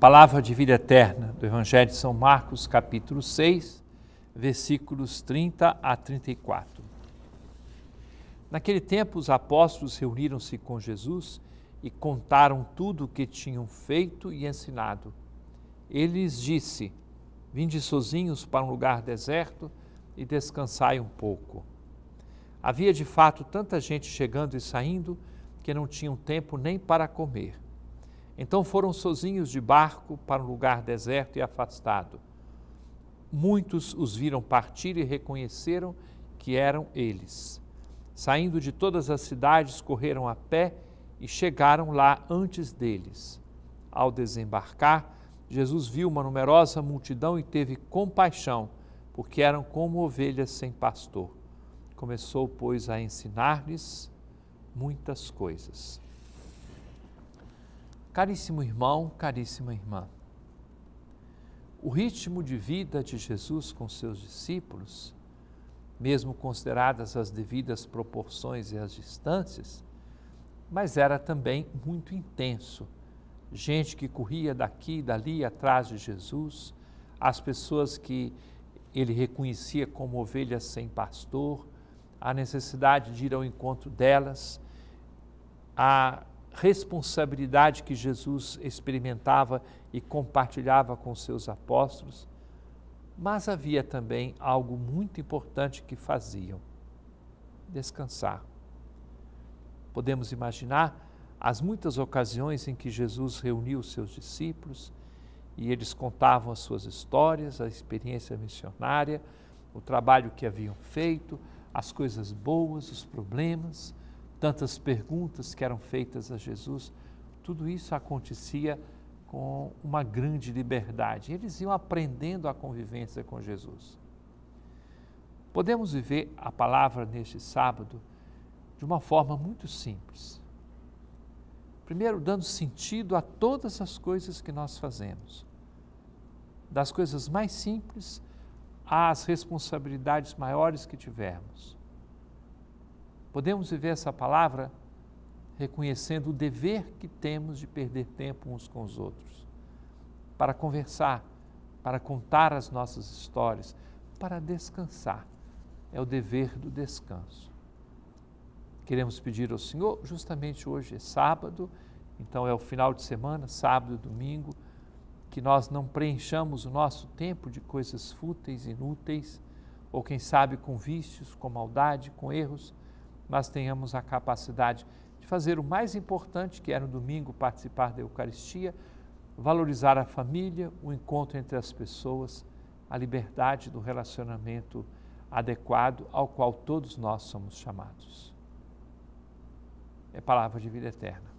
Palavra de vida eterna do Evangelho de São Marcos, capítulo 6, versículos 30 a 34. Naquele tempo, os apóstolos reuniram-se com Jesus e contaram tudo o que tinham feito e ensinado. Ele lhes disse: Vinde sozinhos para um lugar deserto e descansai um pouco. Havia de fato tanta gente chegando e saindo que não tinham tempo nem para comer. Então foram sozinhos de barco para um lugar deserto e afastado. Muitos os viram partir e reconheceram que eram eles. Saindo de todas as cidades, correram a pé e chegaram lá antes deles. Ao desembarcar, Jesus viu uma numerosa multidão e teve compaixão, porque eram como ovelhas sem pastor. Começou, pois, a ensinar-lhes muitas coisas. Caríssimo irmão, caríssima irmã, o ritmo de vida de Jesus com seus discípulos, mesmo consideradas as devidas proporções e as distâncias, mas era também muito intenso. Gente que corria daqui e dali atrás de Jesus, as pessoas que ele reconhecia como ovelhas sem pastor, a necessidade de ir ao encontro delas, a responsabilidade que Jesus experimentava e compartilhava com seus apóstolos, mas havia também algo muito importante que faziam: descansar. Podemos imaginar as muitas ocasiões em que Jesus reuniu seus discípulos e eles contavam as suas histórias, a experiência missionária, o trabalho que haviam feito, as coisas boas, os problemas tantas perguntas que eram feitas a Jesus, tudo isso acontecia com uma grande liberdade. Eles iam aprendendo a convivência com Jesus. Podemos viver a palavra neste sábado de uma forma muito simples. Primeiro, dando sentido a todas as coisas que nós fazemos, das coisas mais simples às responsabilidades maiores que tivermos. Podemos viver essa palavra reconhecendo o dever que temos de perder tempo uns com os outros, para conversar, para contar as nossas histórias, para descansar. É o dever do descanso. Queremos pedir ao Senhor, justamente hoje é sábado, então é o final de semana, sábado, e domingo, que nós não preenchamos o nosso tempo de coisas fúteis, inúteis, ou quem sabe com vícios, com maldade, com erros mas tenhamos a capacidade de fazer o mais importante, que é no domingo participar da Eucaristia, valorizar a família, o encontro entre as pessoas, a liberdade do relacionamento adequado ao qual todos nós somos chamados. É palavra de vida eterna.